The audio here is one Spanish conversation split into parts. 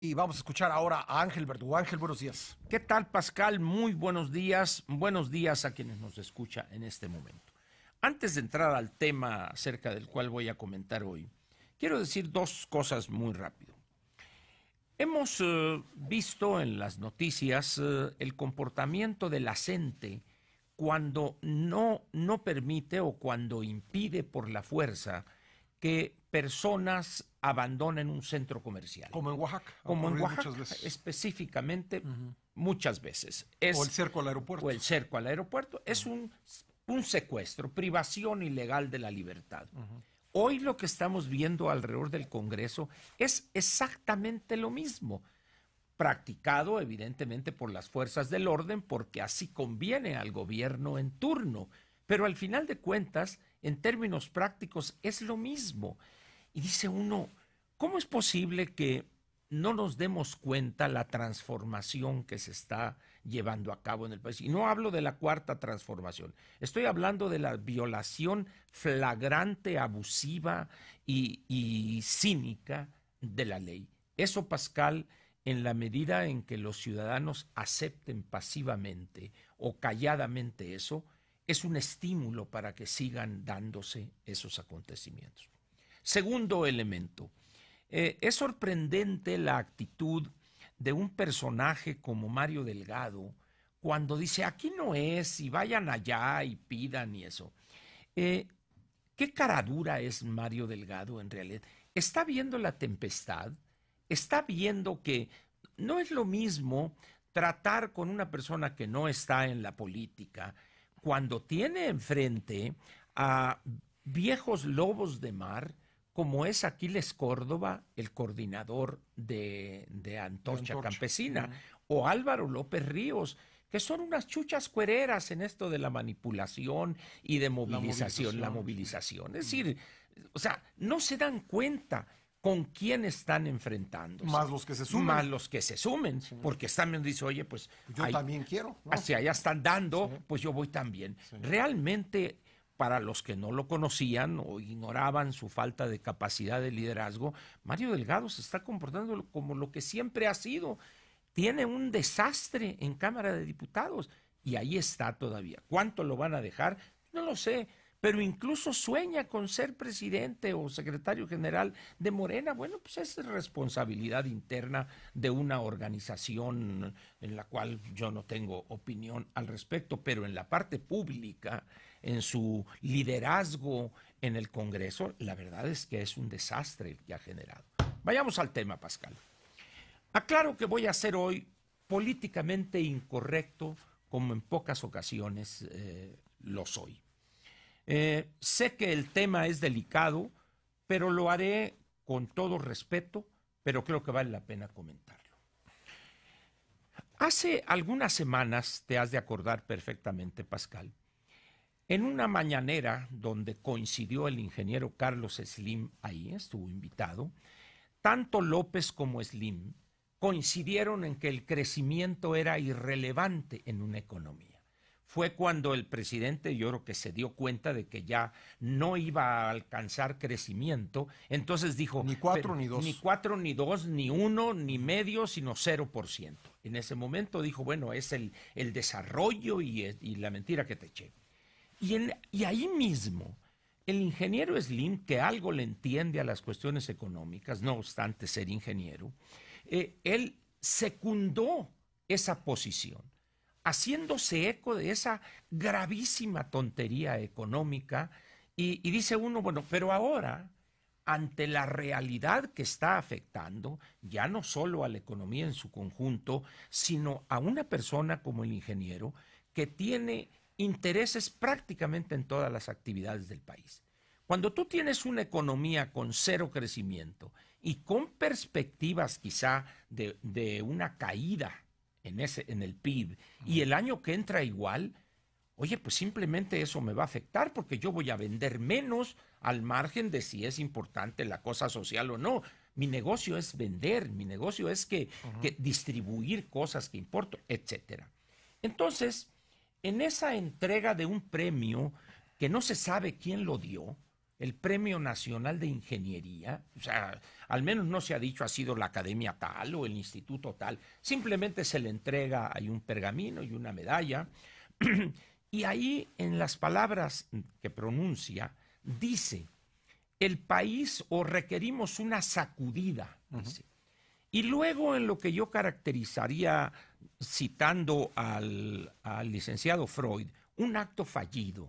Y vamos a escuchar ahora a Ángel Verdugo. Ángel, buenos días. ¿Qué tal, Pascal? Muy buenos días. Buenos días a quienes nos escuchan en este momento. Antes de entrar al tema acerca del cual voy a comentar hoy, quiero decir dos cosas muy rápido. Hemos eh, visto en las noticias eh, el comportamiento de la gente cuando no, no permite o cuando impide por la fuerza que personas abandonan un centro comercial. Como en Oaxaca. Como en Oaxaca, específicamente, muchas veces. Es, o el cerco al aeropuerto. O el cerco al aeropuerto. Es un, secuestro, privación ilegal de la libertad. Hoy lo que estamos viendo alrededor del Congreso es exactamente lo mismo practicado evidentemente por las fuerzas del orden porque así conviene al gobierno en turno. Pero al final de cuentas, en términos prácticos, es lo mismo. Y dice uno, ¿cómo es posible que no nos demos cuenta la transformación que se está llevando a cabo en el país. Y no hablo de la cuarta transformación, estoy hablando de la violación flagrante, abusiva y, y, cínica de la ley. Eso, Pascal, en la medida en que los ciudadanos acepten pasivamente o calladamente eso, es un estímulo para que sigan dándose esos acontecimientos. Segundo elemento, eh, es sorprendente la actitud de un personaje como Mario Delgado cuando dice, aquí no es, y vayan allá y pidan y eso. Eh, ¿Qué caradura es Mario Delgado en realidad? ¿Está viendo la tempestad? ¿Está viendo que no es lo mismo tratar con una persona que no está en la política cuando tiene enfrente a viejos lobos de mar? como es Aquiles Córdoba, el coordinador de, de Antorcha, Campesina, o Álvaro López Ríos, que son unas chuchas cuereras en esto de la manipulación y de movilización, la movilización. Es decir, o sea, no se dan cuenta con quién están enfrentando. Más los que se sumen. Más los que se sumen, porque están dice, oye, pues... Yo también quiero. así allá están dando, pues yo voy también. Realmente para los que no lo conocían o ignoraban su falta de capacidad de liderazgo, Mario Delgado se está comportando como lo que siempre ha sido. Tiene un desastre en Cámara de Diputados y ahí está todavía. ¿Cuánto lo van a dejar? No lo sé pero incluso sueña con ser presidente o secretario general de Morena, bueno, pues es responsabilidad interna de una organización en la cual yo no tengo opinión al respecto, pero en la parte pública, en su liderazgo en el Congreso, la verdad es que es un desastre que ha generado. Vayamos al tema, Pascal. Aclaro que voy a ser hoy políticamente incorrecto, como en pocas ocasiones eh, lo soy. Eh, sé que el tema es delicado, pero lo haré con todo respeto, pero creo que vale la pena comentarlo. Hace algunas semanas, te has de acordar perfectamente, Pascal, en una mañanera donde coincidió el ingeniero Carlos Slim, ahí estuvo invitado, tanto López como Slim coincidieron en que el crecimiento era irrelevante en una economía fue cuando el presidente, yo creo que se dio cuenta de que ya no iba a alcanzar crecimiento, entonces dijo... Ni cuatro ni dos. Ni cuatro ni dos, ni uno, ni medio, sino cero por ciento. En ese momento dijo, bueno, es el, desarrollo y, la mentira que te eché. Y, ahí mismo, el ingeniero Slim, que algo le entiende a las cuestiones económicas, no obstante ser ingeniero, eh, él secundó esa posición haciéndose eco de esa gravísima tontería económica y, dice uno, bueno, pero ahora ante la realidad que está afectando ya no solo a la economía en su conjunto, sino a una persona como el ingeniero que tiene intereses prácticamente en todas las actividades del país. Cuando tú tienes una economía con cero crecimiento y con perspectivas quizá de una caída en, ese, en el PIB, y el año que entra igual, oye, pues simplemente eso me va a afectar porque yo voy a vender menos al margen de si es importante la cosa social o no. Mi negocio es vender, mi negocio es que, que distribuir cosas que importo, etc. Entonces, en esa entrega de un premio que no se sabe quién lo dio, el Premio Nacional de Ingeniería, o sea, al menos no se ha dicho ha sido la academia tal o el instituto tal, simplemente se le entrega, hay un pergamino y una medalla, y ahí en las palabras que pronuncia, dice, el país o requerimos una sacudida, Y luego en lo que yo caracterizaría, citando al licenciado Freud, un acto fallido,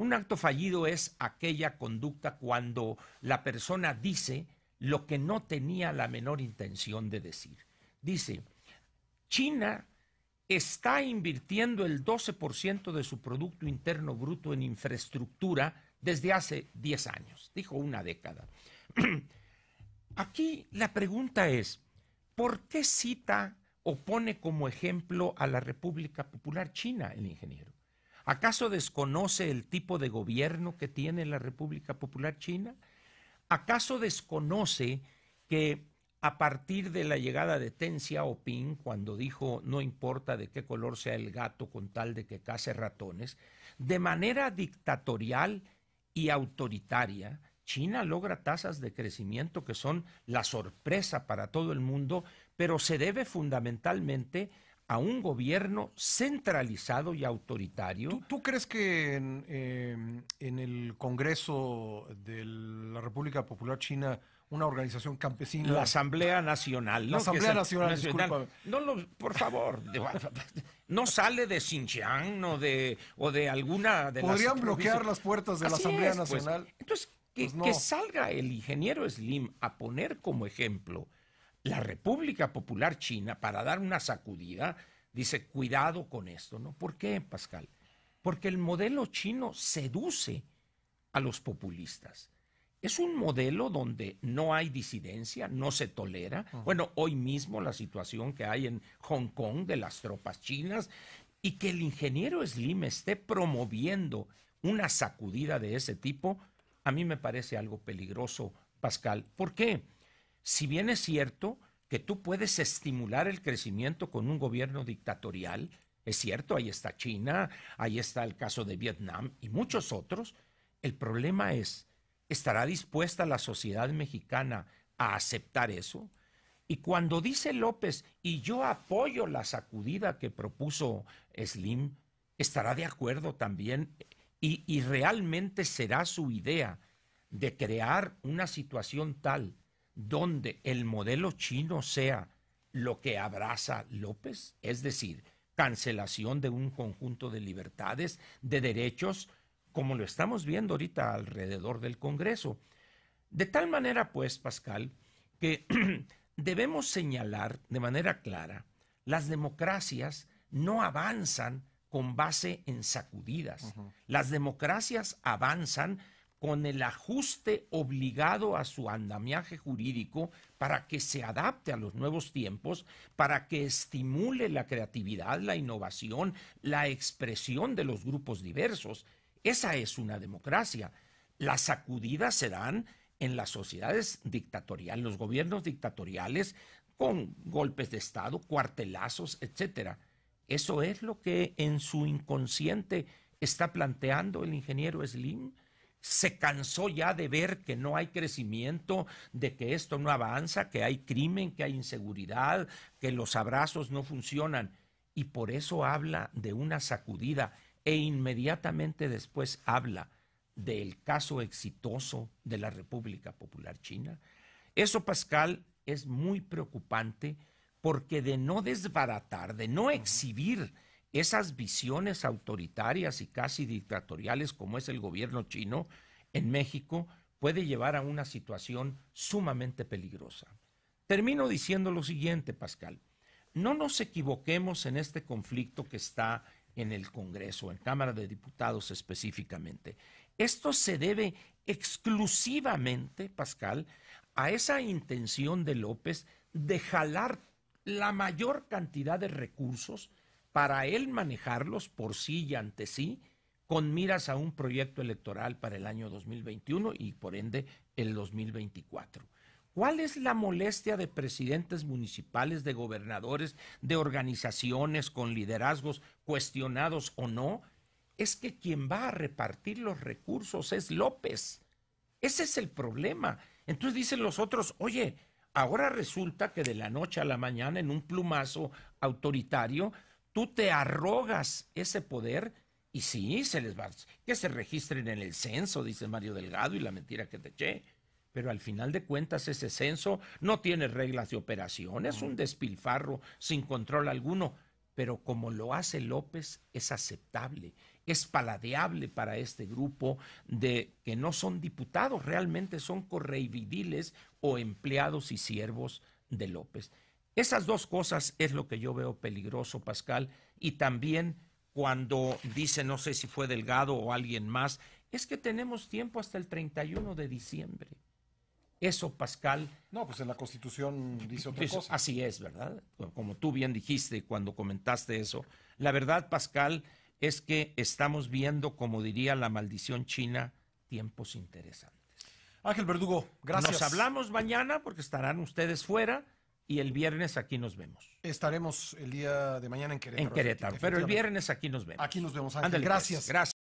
un acto fallido es aquella conducta cuando la persona dice lo que no tenía la menor intención de decir. Dice, China está invirtiendo el 12% de su Producto Interno Bruto en infraestructura desde hace 10 años, dijo una década. Aquí la pregunta es, ¿por qué cita o pone como ejemplo a la República Popular China el ingeniero? ¿Acaso desconoce el tipo de gobierno que tiene la República Popular China? ¿Acaso desconoce que a partir de la llegada de Ten Xiaoping, cuando dijo no importa de qué color sea el gato con tal de que case ratones, de manera dictatorial y autoritaria, China logra tasas de crecimiento que son la sorpresa para todo el mundo, pero se debe fundamentalmente a un gobierno centralizado y autoritario. ¿Tú, crees que em, en, el Congreso de la República Popular China una organización campesina... La Asamblea Nacional. La Asamblea Nacional, No, por favor. no sale de Xinjiang o de, o de alguna de Podrían bloquear las puertas de la Asamblea pues. Nacional. Entonces, que pues salga el ingeniero Slim a poner como ejemplo la República Popular China, para dar una sacudida, dice, cuidado con esto, ¿no? ¿Por qué, Pascal? Porque el modelo chino seduce a los populistas. Es un modelo donde no hay disidencia, no se tolera. Bueno, hoy mismo la situación que hay en Hong Kong de las tropas chinas y que el ingeniero Slim esté promoviendo una sacudida de ese tipo, a mí me parece algo peligroso, Pascal. ¿Por qué? Si bien es cierto que tú puedes estimular el crecimiento con un gobierno dictatorial, es cierto, ahí está China, ahí está el caso de Vietnam y muchos otros, el problema es, ¿estará dispuesta la sociedad mexicana a aceptar eso? Y cuando dice López, y yo apoyo la sacudida que propuso Slim, ¿estará de acuerdo también? Y, y realmente será su idea de crear una situación tal donde el modelo chino sea lo que abraza López, es decir, cancelación de un conjunto de libertades, de derechos, como lo estamos viendo ahorita alrededor del Congreso. De tal manera, pues, Pascal, que debemos señalar de manera clara, las democracias no avanzan con base en sacudidas. Las democracias avanzan con el ajuste obligado a su andamiaje jurídico para que se adapte a los nuevos tiempos, para que estimule la creatividad, la innovación, la expresión de los grupos diversos. Esa es una democracia. Las sacudidas se dan en las sociedades dictatoriales, los gobiernos dictatoriales, con golpes de Estado, cuartelazos, etc. Eso es lo que en su inconsciente está planteando el ingeniero Slim se cansó ya de ver que no hay crecimiento, de que esto no avanza, que hay crimen, que hay inseguridad, que los abrazos no funcionan. Y por eso habla de una sacudida e inmediatamente después habla del caso exitoso de la República Popular China. Eso, Pascal, es muy preocupante porque de no desbaratar, de no exhibir, esas visiones autoritarias y casi dictatoriales como es el gobierno chino en México puede llevar a una situación sumamente peligrosa. Termino diciendo lo siguiente, Pascal. No nos equivoquemos en este conflicto que está en el Congreso, en Cámara de Diputados específicamente. Esto se debe exclusivamente, Pascal, a esa intención de López de jalar la mayor cantidad de recursos para él manejarlos por sí y ante sí con miras a un proyecto electoral para el año 2021 y por ende el 2024. ¿Cuál es la molestia de presidentes municipales, de gobernadores, de organizaciones con liderazgos cuestionados o no? Es que quien va a repartir los recursos es López. Ese es el problema. Entonces dicen los otros, oye, ahora resulta que de la noche a la mañana en un plumazo autoritario tú te arrogas ese poder y sí, se les va, que se registren en el censo, dice Mario Delgado, y la mentira que te eché. Pero al final de cuentas ese censo no tiene reglas de operación, es un despilfarro sin control alguno. Pero como lo hace López, es aceptable, es paladeable para este grupo de que no son diputados, realmente son correividiles o empleados y siervos de López. Esas dos cosas es lo que yo veo peligroso, Pascal, y también cuando dice, no sé si fue Delgado o alguien más, es que tenemos tiempo hasta el 31 de diciembre. Eso, Pascal. No, pues en la Constitución dice otra cosa. Así es, ¿verdad? Como tú bien dijiste cuando comentaste eso. La verdad, Pascal, es que estamos viendo, como diría la maldición china, tiempos interesantes. Ángel Verdugo, gracias. Nos hablamos mañana porque estarán ustedes fuera y el viernes aquí nos vemos. Estaremos el día de mañana en Querétaro. En Querétaro, pero el viernes aquí nos vemos. Aquí nos vemos, Ángel. Pues. gracias. gracias.